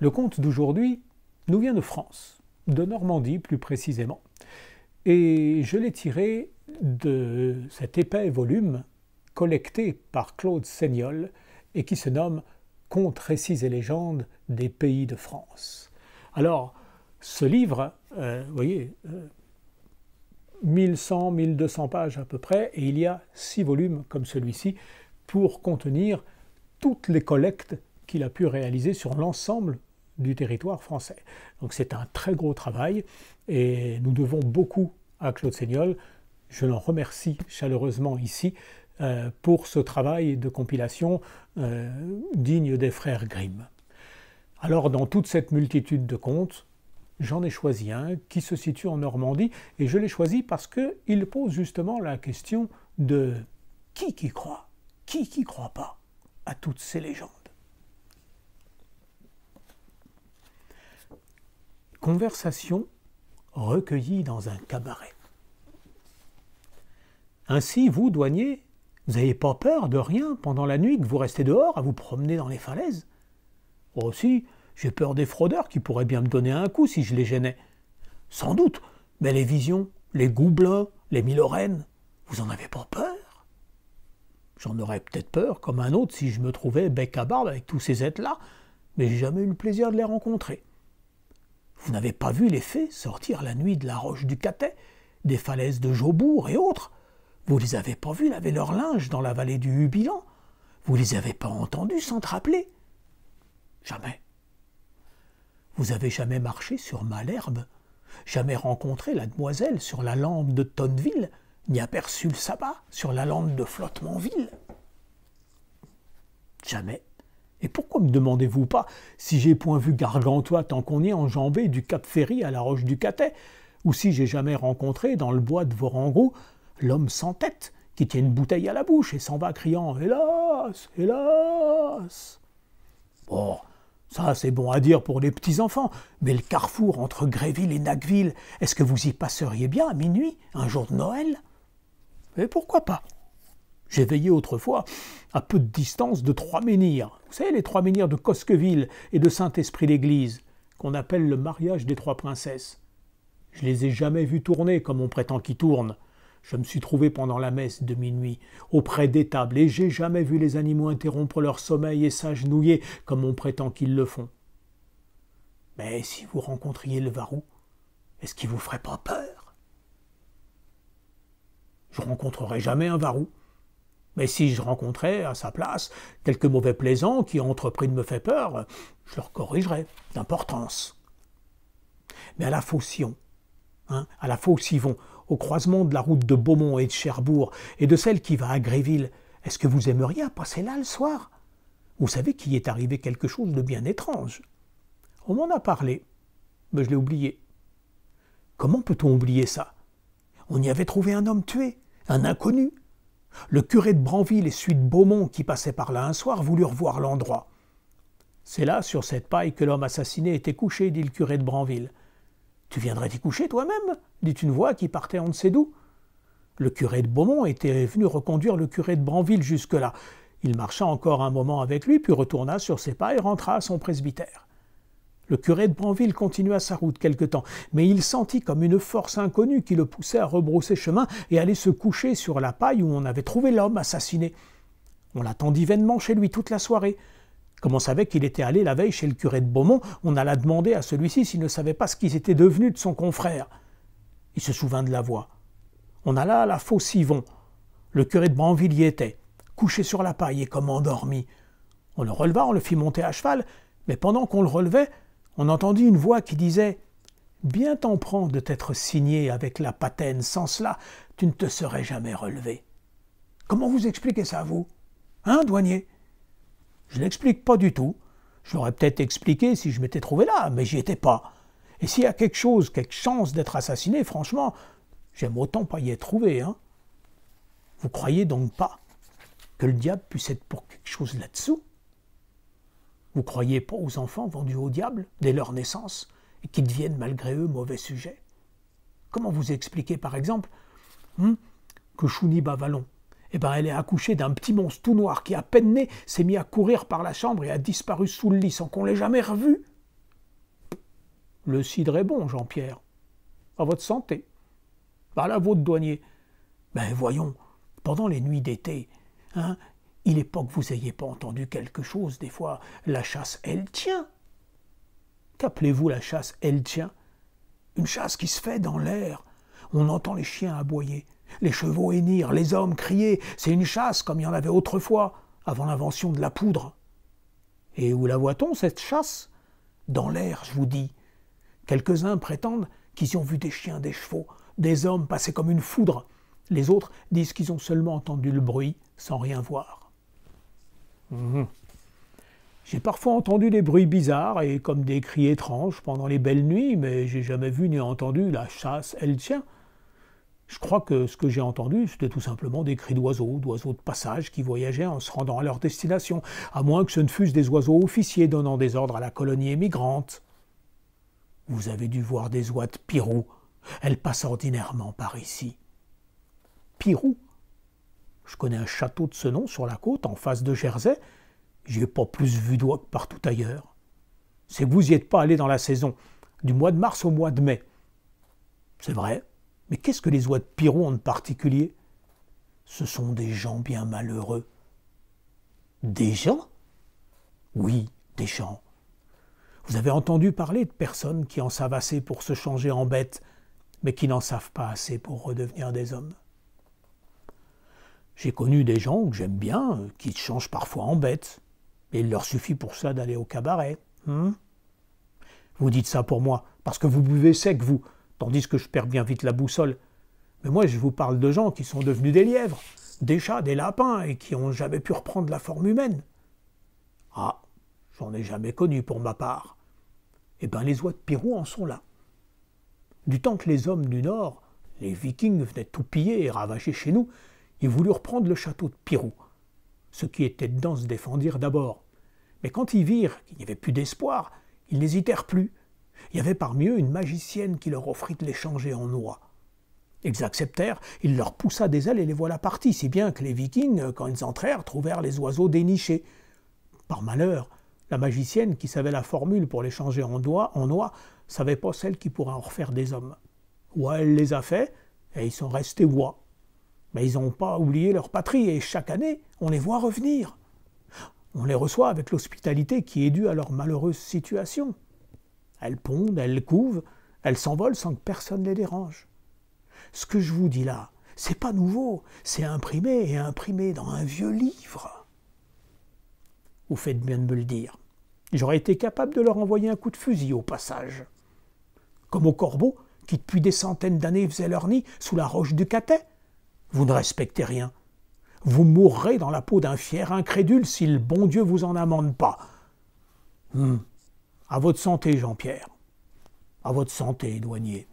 Le conte d'aujourd'hui nous vient de France, de Normandie plus précisément, et je l'ai tiré de cet épais volume collecté par Claude Seignol et qui se nomme Contes, récits et légendes des pays de France. Alors, ce livre, euh, vous voyez, 1100, euh, 1200 pages à peu près, et il y a six volumes comme celui-ci pour contenir toutes les collectes qu'il a pu réaliser sur l'ensemble du territoire français. Donc c'est un très gros travail et nous devons beaucoup à Claude Seignol. Je l'en remercie chaleureusement ici euh, pour ce travail de compilation euh, digne des frères Grimm. Alors dans toute cette multitude de contes, j'en ai choisi un qui se situe en Normandie et je l'ai choisi parce qu'il pose justement la question de qui qui croit, qui qui croit pas à toutes ces légendes. conversation recueillie dans un cabaret. Ainsi, vous, douanier, vous n'avez pas peur de rien pendant la nuit que vous restez dehors à vous promener dans les falaises Aussi, oh, j'ai peur des fraudeurs qui pourraient bien me donner un coup si je les gênais. Sans doute, mais les visions, les goublins, les milorènes, vous en avez pas peur J'en aurais peut-être peur comme un autre si je me trouvais bec à barbe avec tous ces êtres-là, mais j'ai jamais eu le plaisir de les rencontrer. Vous n'avez pas vu les fées sortir la nuit de la roche du Catet, des falaises de Jobourg et autres Vous les avez pas vues laver leur linge dans la vallée du Hubilan Vous les avez pas entendues s'entrappeler Jamais. Vous avez jamais marché sur Malherbe Jamais rencontré la demoiselle sur la lampe de Tonneville Ni aperçu le sabbat sur la lampe de Flottementville Jamais. Et pourquoi me demandez-vous pas si j'ai point vu Gargantua tant qu'on y est enjambé du Cap Ferry à la Roche du Catet, ou si j'ai jamais rencontré dans le bois de Vorango l'homme sans tête qui tient une bouteille à la bouche et s'en va criant Hélas Hélas Bon, ça c'est bon à dire pour les petits-enfants, mais le carrefour entre Gréville et Nacqueville, est-ce que vous y passeriez bien à minuit, un jour de Noël Mais pourquoi pas J'ai veillé autrefois à peu de distance de trois menhirs. Vous savez, les trois menhirs de Cosqueville et de Saint-Esprit-l'Église, qu'on appelle le mariage des trois princesses. Je les ai jamais vus tourner comme on prétend qu'ils tournent. Je me suis trouvé pendant la messe de minuit auprès des tables et j'ai jamais vu les animaux interrompre leur sommeil et s'agenouiller comme on prétend qu'ils le font. Mais si vous rencontriez le varou, est-ce qu'il vous ferait pas peur Je rencontrerai jamais un varou. Mais si je rencontrais à sa place quelques mauvais plaisants qui ont entrepris de me faire peur, je leur corrigerais d'importance. Mais à la Faucillon, hein, à la Faucillon, au croisement de la route de Beaumont et de Cherbourg et de celle qui va à Gréville, est-ce que vous aimeriez passer là le soir Vous savez qu'il est arrivé quelque chose de bien étrange. On m'en a parlé, mais je l'ai oublié. Comment peut-on oublier ça On y avait trouvé un homme tué, un inconnu, le curé de Branville et celui de Beaumont, qui passaient par là un soir, voulurent voir l'endroit. C'est là, sur cette paille, que l'homme assassiné était couché, dit le curé de Branville. Tu viendrais t'y coucher toi-même dit une voix qui partait en ne sait d'où. Le curé de Beaumont était venu reconduire le curé de Branville jusque-là. Il marcha encore un moment avec lui, puis retourna sur ses pas et rentra à son presbytère. Le curé de Branville continua sa route quelque temps, mais il sentit comme une force inconnue qui le poussait à rebrousser chemin et aller se coucher sur la paille où on avait trouvé l'homme assassiné. On l'attendit vainement chez lui toute la soirée. Comme on savait qu'il était allé la veille chez le curé de Beaumont, on alla demander à celui-ci s'il ne savait pas ce qu'il était devenu de son confrère. Il se souvint de la voix. On alla à la fosse Yvon. Le curé de Branville y était, couché sur la paille et comme endormi. On le releva, on le fit monter à cheval, mais pendant qu'on le relevait, on entendit une voix qui disait Bien t'en prends de t'être signé avec la patène, sans cela, tu ne te serais jamais relevé. Comment vous expliquez ça, à vous Hein, douanier Je l'explique pas du tout. J'aurais peut-être expliqué si je m'étais trouvé là, mais j'y étais pas. Et s'il y a quelque chose, quelque chance d'être assassiné, franchement, j'aime autant pas y être trouvé, hein. Vous croyez donc pas que le diable puisse être pour quelque chose là-dessous vous croyez pas aux enfants vendus au diable dès leur naissance et qui deviennent malgré eux mauvais sujets Comment vous expliquer par exemple hum, que Chouni Bavalon, eh ben, elle est accouchée d'un petit monstre tout noir qui, à peine né, s'est mis à courir par la chambre et a disparu sous le lit sans qu'on l'ait jamais revu Le cidre est bon, Jean-Pierre. À votre santé. Voilà la douanier. Ben voyons, pendant les nuits d'été, hein, il n'est pas que vous n'ayez pas entendu quelque chose. Des fois, la chasse, elle tient. Qu'appelez-vous la chasse, elle tient Une chasse qui se fait dans l'air. On entend les chiens aboyer, les chevaux hennir, les hommes crier. C'est une chasse comme il y en avait autrefois, avant l'invention de la poudre. Et où la voit-on, cette chasse Dans l'air, je vous dis. Quelques-uns prétendent qu'ils y ont vu des chiens, des chevaux, des hommes passer comme une foudre. Les autres disent qu'ils ont seulement entendu le bruit sans rien voir. Mhm. J'ai parfois entendu des bruits bizarres et comme des cris étranges pendant les belles nuits, mais j'ai jamais vu ni entendu la chasse elle tient. Je crois que ce que j'ai entendu, c'était tout simplement des cris d'oiseaux, d'oiseaux de passage qui voyageaient en se rendant à leur destination, à moins que ce ne fussent des oiseaux officiers donnant des ordres à la colonie émigrante. Vous avez dû voir des oies de Pirou. Elles passent ordinairement par ici. Pirou je connais un château de ce nom sur la côte, en face de Jersey. J'y ai pas plus vu d'oie que partout ailleurs. C'est que vous n'y êtes pas allé dans la saison, du mois de mars au mois de mai. C'est vrai, mais qu'est-ce que les oies de Pirou ont de particulier Ce sont des gens bien malheureux. Des gens Oui, des gens. Vous avez entendu parler de personnes qui en savent assez pour se changer en bêtes, mais qui n'en savent pas assez pour redevenir des hommes. J'ai connu des gens que j'aime bien, euh, qui changent parfois en bêtes, mais il leur suffit pour ça d'aller au cabaret. Hein. vous dites ça pour moi, parce que vous buvez sec, vous, tandis que je perds bien vite la boussole. Mais moi, je vous parle de gens qui sont devenus des lièvres, des chats, des lapins, et qui n'ont jamais pu reprendre la forme humaine. Ah, j'en ai jamais connu pour ma part. Eh bien, les oies de Pirou en sont là. Du temps que les hommes du Nord, les Vikings, venaient tout piller et ravager chez nous, ils voulurent prendre le château de Pirou. Ceux qui étaient dedans se défendirent d'abord. Mais quand ils virent qu'il n'y avait plus d'espoir, ils n'hésitèrent plus. Il y avait parmi eux une magicienne qui leur offrit de les changer en noix. Ils acceptèrent, il leur poussa des ailes et les voilà partis, si bien que les vikings, quand ils entrèrent, trouvèrent les oiseaux dénichés. Par malheur, la magicienne qui savait la formule pour les changer en, noix en noix savait pas celle qui pourrait en refaire des hommes. Ou elle les a faits, et ils sont restés oies mais ils n'ont pas oublié leur patrie et chaque année, on les voit revenir. On les reçoit avec l'hospitalité qui est due à leur malheureuse situation. Elles pondent, elles couvent, elles s'envolent sans que personne les dérange. Ce que je vous dis là, c'est pas nouveau, c'est imprimé et imprimé dans un vieux livre. Vous faites bien de me le dire. J'aurais été capable de leur envoyer un coup de fusil au passage. Comme aux corbeaux qui, depuis des centaines d'années, faisaient leur nid sous la roche du Catet, vous ne respectez rien. Vous mourrez dans la peau d'un fier incrédule si le bon Dieu vous en amende pas. Hmm. À votre santé, Jean-Pierre. À votre santé, douanier.